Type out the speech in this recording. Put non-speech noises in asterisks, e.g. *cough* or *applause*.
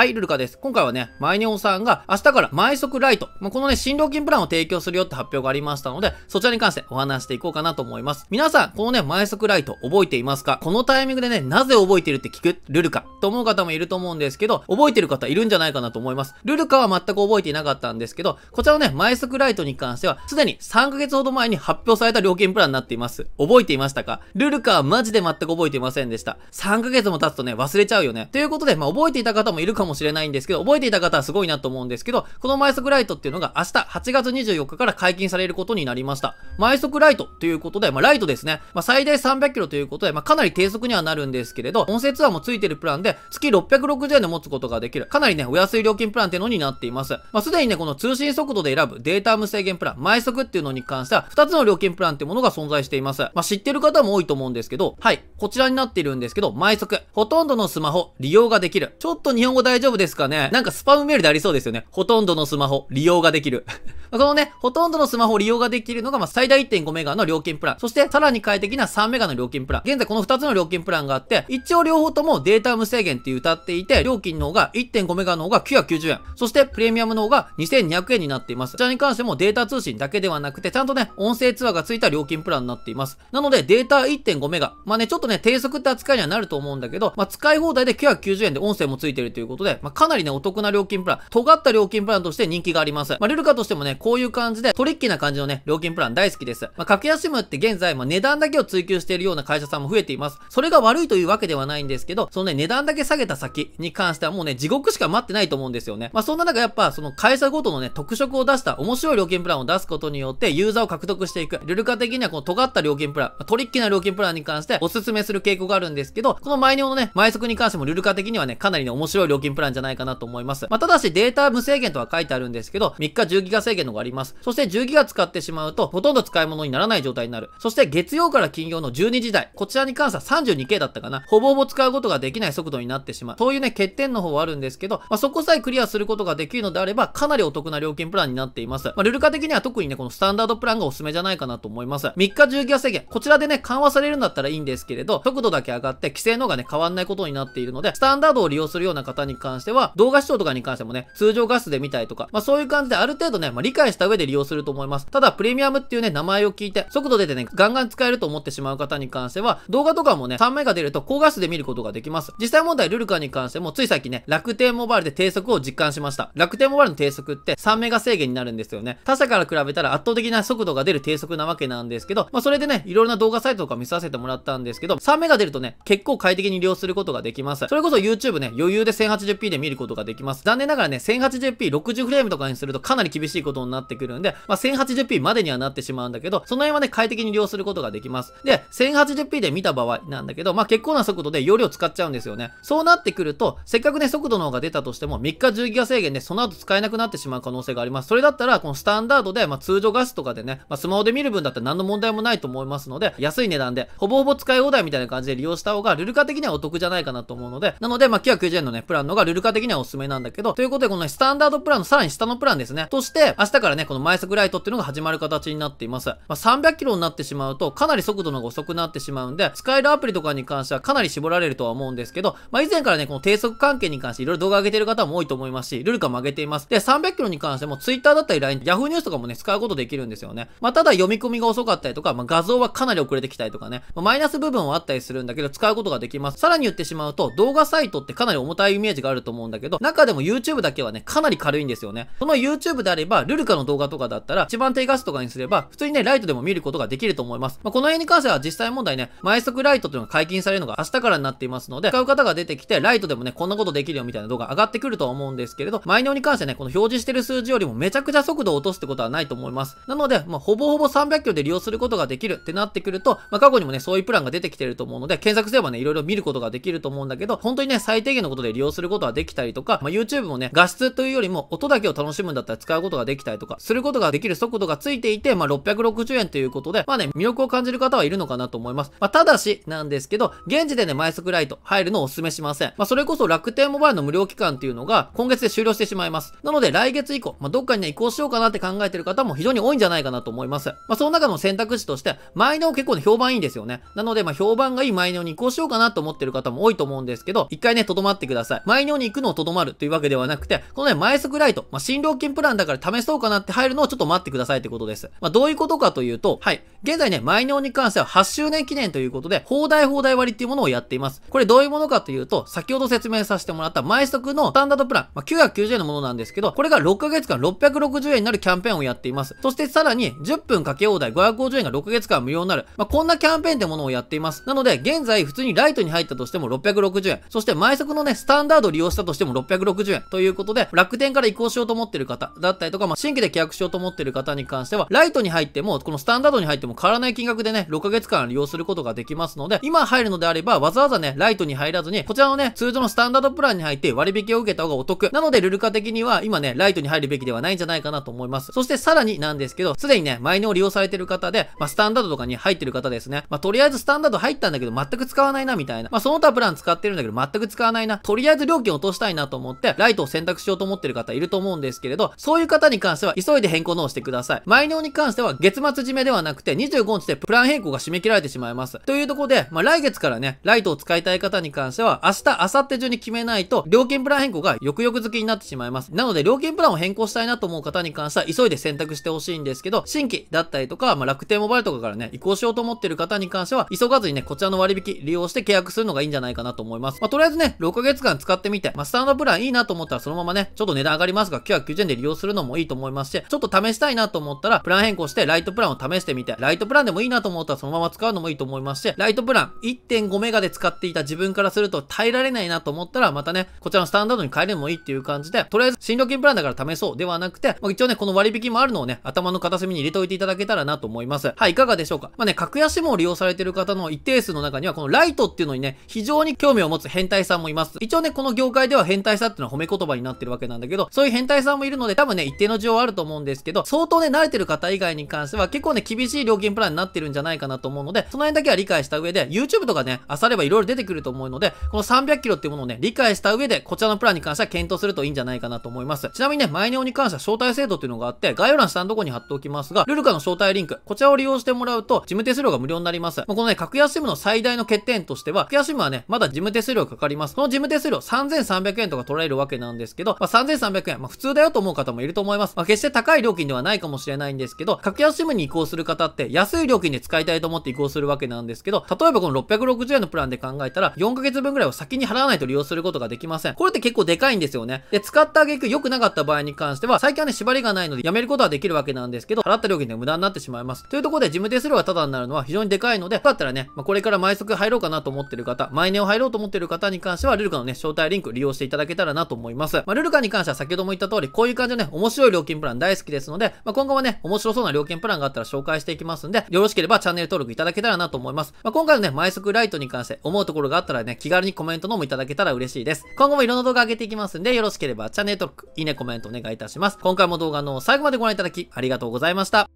はい、ルルカです。今回はね、マイネオさんが明日から毎速ライト、まあ、このね、新料金プランを提供するよって発表がありましたので、そちらに関してお話していこうかなと思います。皆さん、このね、毎速ライト覚えていますかこのタイミングでね、なぜ覚えてるって聞く、ルルカと思う方もいると思うんですけど、覚えてる方いるんじゃないかなと思います。ルルカは全く覚えていなかったんですけど、こちらのね、毎速ライトに関しては、すでに3ヶ月ほど前に発表された料金プランになっています。覚えていましたかルルカはマジで全く覚えていませんでした。3ヶ月も経つとね、忘れちゃうよね。ということで、まあ、覚えていた方もいるかももしれないんですけど、覚えていた方はすごいなと思うんですけど、このマイソクライトっていうのが明日8月24日から解禁されることになりました。マイソクライトということで、まあ、ライトですね。まあ、最大300キロということで、まあ、かなり低速にはなるんですけれど、音声ツアーもついてるプランで、月660円で持つことができる。かなりね、お安い料金プランっていうのになっています。まあ、すでにね、この通信速度で選ぶデータ無制限プラン、マイソクっていうのに関しては、2つの料金プランっていうものが存在しています。まあ、知ってる方も多いと思うんですけど、はい、こちらになっているんですけど、マイソク、ほとんどのスマホ、利用ができる。ちょっと日本語大大丈夫ですかねなんかスパムメールでありそうですよね。ほとんどのスマホ、利用ができる。こ *laughs* のね、ほとんどのスマホ利用ができるのが、まあ、最大1.5メガの料金プラン。そして、さらに快適な3メガの料金プラン。現在この2つの料金プランがあって、一応両方ともデータ無制限って歌っていて、料金の方が1.5メガの方が990円。そして、プレミアムの方が2200円になっています。こちらに関してもデータ通信だけではなくて、ちゃんとね、音声通話がついた料金プランになっています。なので、データ1.5メガ。まあね、ちょっとね、低速って扱いにはなると思うんだけど、まあ、使い放題で990円で音声もついてるということことで、まあ、かなりね、お得な料金プラン、尖った料金プランとして人気があります。まあ、ルルカとしてもね、こういう感じで、トリッキーな感じのね、料金プラン大好きです。まあ、格安 SIM って現在、まあ、値段だけを追求しているような会社さんも増えています。それが悪いというわけではないんですけど、そのね、値段だけ下げた先に関してはもうね、地獄しか待ってないと思うんですよね。まあ、そんな中やっぱ、その会社ごとのね、特色を出した面白い料金プランを出すことによって、ユーザーを獲得していく。ルルカ的にはこの尖った料金プラン、まトリッキーな料金プランに関してお勧めする傾向があるんですけど、このマイニオのね、毎速に関してもルルカ的にはね、かなりね、面白い料金金プランじゃないかなと思います。まあ、ただしデータ無制限とは書いてあるんですけど、3日10ギガ制限のがあります。そして10ギガ使ってしまうと、ほとんど使い物にならない状態になる。そして月曜から金曜の12時台、こちらに関しては 32K だったかな。ほぼほぼ使うことができない速度になってしまう。そういうね、欠点の方はあるんですけど、まあ、そこさえクリアすることができるのであれば、かなりお得な料金プランになっています。まあ、ルルカ的には特にね、このスタンダードプランがおすすめじゃないかなと思います。3日10ギガ制限、こちらでね、緩和されるんだったらいいんですけれど、速度だけ上がって、規制のがね、変わんないことになっているので、スタンダードを利用するような方に関しては、動画視聴とかに関してもね、通常画質で見たいとか、まあそういう感じである程度ね、まあ理解した上で利用すると思います。ただ、プレミアムっていうね、名前を聞いて、速度出てね、ガンガン使えると思ってしまう方に関しては、動画とかもね、3メガ出ると高画質で見ることができます。実際問題、ルルカに関しても、つい最近ね、楽天モバイルで低速を実感しました。楽天モバイルの低速って3メガ制限になるんですよね。他社から比べたら圧倒的な速度が出る低速なわけなんですけど、まあそれでね、いろいろな動画サイトとか見させてもらったんですけど、3メガ出るとね、結構快適に利用することができます。それこそ YouTube ね、余裕で1080 1080p で見ることができます。残念ながらね、1080p、60フレームとかにするとかなり厳しいことになってくるんで、まあ、1080p までにはなってしまうんだけど、その辺はね、快適に利用することができます。で、1080p で見た場合なんだけど、まあ、結構な速度で容量使っちゃうんですよね。そうなってくると、せっかくね、速度の方が出たとしても、3日1 0ギガ制限でその後使えなくなってしまう可能性があります。それだったら、このスタンダードで、まあ、通常ガスとかでね、まあ、スマホで見る分だったら何の問題もないと思いますので、安い値段で、ほぼほぼ使い放題みたいな感じで利用した方が、ルルカ的にはお得じゃないかなと思うので、なので、まあ、990円のね、プランのがルルカ的にはおすすめなんだけど、ということでこのね、スタンダードプランのさらに下のプランですね。として、明日からね、このマイグライトっていうのが始まる形になっています。まあ、300キロになってしまうと、かなり速度の方が遅くなってしまうんで、使えるアプリとかに関してはかなり絞られるとは思うんですけど、まあ、以前からね、この低速関係に関していろいろ動画上げてる方も多いと思いますし、ルルカも上げています。で、300キロに関しても Twitter だったり LINE、Yahoo ニュースとかもね、使うことできるんですよね。まあ、ただ読み込みが遅かったりとか、まあ、画像はかなり遅れてきたりとかね、まあ、マイナス部分はあったりするんだけど、使うことができます。さらに言ってしまうと、動画サイトってかなり重たいイメージががあると思うんだけど、中でも YouTube だけはね、かなり軽いんですよね。その YouTube であれば、ルルカの動画とかだったら、一番低画質とかにすれば、普通にね、ライトでも見ることができると思います。まあ、この辺に関しては実際問題ね、毎速ライトというのが解禁されるのが明日からになっていますので、使う方が出てきて、ライトでもね、こんなことできるよみたいな動画上がってくるとは思うんですけれど、マイノに関してね、この表示してる数字よりもめちゃくちゃ速度を落とすってことはないと思います。なので、まあ、ほぼほぼ300キロで利用することができるってなってくると、まあ、過去にもね、そういうプランが出てきてると思うので、検索すればね、いろいろ見ることができると思うんだけど、本当にね、最低限のことで利用することことができたりとか、まあ、YouTube もね、画質というよりも音だけを楽しむんだったら使うことができたりとか、することができる速度がついていて、まあ、660円ということで、まあね、魅力を感じる方はいるのかなと思います。まあ、ただし、なんですけど、現時点でマイスクライト入るのをお勧めしません。まあ、それこそ楽天モバイルの無料期間っていうのが、今月で終了してしまいます。なので、来月以降、まあ、どっかにね、移行しようかなって考えてる方も非常に多いんじゃないかなと思います。まあ、その中の選択肢として、マイナー結構ね、評判いいんですよね。なので、まあ、評判がいいマイネオに移行しようかなと思ってる方も多いと思うんですけど、一回ね、とどまってください。マイ用に行くのをとどまるというわけではなくて、このね、前速ライト、まあ、新料金プランだから試そうかなって入るのをちょっと待ってくださいってことです。まあ、どういうことかというと、はい、現在ね、マイネオに関しては8周年記念ということで、放題放題割っていうものをやっています。これどういうものかというと、先ほど説明させてもらったマイストクのスタンダードプラン、まあ、990円のものなんですけど、これが6ヶ月間660円になるキャンペーンをやっています。そしてさらに、10分かけ放題550円が6ヶ月間無料になる。まあ、こんなキャンペーンってものをやっています。なので、現在普通にライトに入ったとしても660円。そして、毎速のね、スタンダードを利用したとしても660円。ということで、楽天から移行しようと思ってる方だったりとか、まあ、新規で契約しようと思ってる方に関しては、ライトに入っても、このスタンダードに入ってもも変わらない金額でね、6ヶ月間利用することができますので、今入るのであれば、わざわざね、ライトに入らずに、こちらのね、通常のスタンダードプランに入って割引を受けた方がお得。なので、ルルカ的には、今ね、ライトに入るべきではないんじゃないかなと思います。そして、さらになんですけど、すでにね、マイネを利用されてる方で、まあ、スタンダードとかに入ってる方ですね。まあ、とりあえずスタンダード入ったんだけど、全く使わないな、みたいな。まあ、その他プラン使ってるんだけど、全く使わないな。とりあえず料金落としたいなと思って、ライトを選択しようと思ってる方いると思うんですけれど、そういう方に関しては、急いで変更のをしてください。マイネオに関しては、月末締めではなくて、25日でプラン変更が締め切られてしまいます。というところで、まあ、来月からね、ライトを使いたい方に関しては、明日、明後日中に決めないと、料金プラン変更が翌々付きになってしまいます。なので、料金プランを変更したいなと思う方に関しては、急いで選択してほしいんですけど、新規だったりとか、まあ、楽天モバイルとかからね、移行しようと思ってる方に関しては、急がずにね、こちらの割引利用して契約するのがいいんじゃないかなと思います。まあ、とりあえずね、6ヶ月間使ってみて、まあ、スタンドプランいいなと思ったら、そのままね、ちょっと値段上がりますが、990円で利用するのもいいと思いますし、ちょっと試したいなと思ったら、プラン変更して、ライトプランを試してみて、ライトプランでもいいなと思ったらそのまま使うのもいいと思いまして、ライトプラン1.5メガで使っていた自分からすると耐えられないなと思ったら、またね、こちらのスタンダードに変えるのもいいっていう感じで、とりあえず新料金プランだから試そうではなくて、まあ、一応ね、この割引もあるのをね、頭の片隅に入れておいていただけたらなと思います。はい、いかがでしょうかまあね、格安も利用されてる方の一定数の中には、このライトっていうのにね、非常に興味を持つ変態さんもいます。一応ね、この業界では変態さっていうのは褒め言葉になってるわけなんだけど、そういう変態さんもいるので、多分ね、一定の需要はあると思うんですけど、相当ね、慣れてる方以外に関しては、結構ね、厳しい料ゲープランになってるんじゃないかなと思うので、その辺だけは理解した上で、YouTube とかね、漁れば色々出てくると思うので、この300キロっていうものをね、理解した上で、こちらのプランに関しては検討するといいんじゃないかなと思います。ちなみにね、マイネオに関しては招待制度っていうのがあって、概要欄下のとこに貼っておきますが、ルルカの招待リンク、こちらを利用してもらうと、事務手数料が無料になります。まこのね、格安 SIM の最大の欠点としては、格安 s i はね、まだ事務手数料かかります。この事務手数料3300円とか取られるわけなんですけど、まあ、3300円、まあ、普通だよと思う方もいると思います。まあ、決して高い料金ではないかもしれないんですけど、格安 SIM に移行する方って安い料金で使いたいと思って移行するわけなんですけど、例えばこの660円のプランで考えたら、4ヶ月分ぐらいを先に払わないと利用することができません。これって結構でかいんですよね。で、使った挙句良くなかった場合に関しては、最近はね、縛りがないのでやめることはできるわけなんですけど、払った料金で無駄になってしまいます。というところで、事務手数料がタダになるのは非常にでかいので、よかったらね、まあ、これから毎速入ろうかなと思ってる方、毎年を入ろうと思ってる方に関しては、ルルカのね、招待リンク利用していただけたらなと思います。まあ、ルルカに関しては先ほども言った通り、こういう感じのね、面白い料金プラン大好きですので、まあ、今後はね、面白そうな料金プランがあったら紹介していきますますんで、よろしければチャンネル登録いただけたらなと思います。まあ、今回のね、毎速ライトに関して思うところがあったらね、気軽にコメントのもいただけたら嬉しいです。今後もいろんな動画上げていきますんで、よろしければチャンネル登録、いいね、コメントお願いいたします。今回も動画の最後までご覧いただきありがとうございました。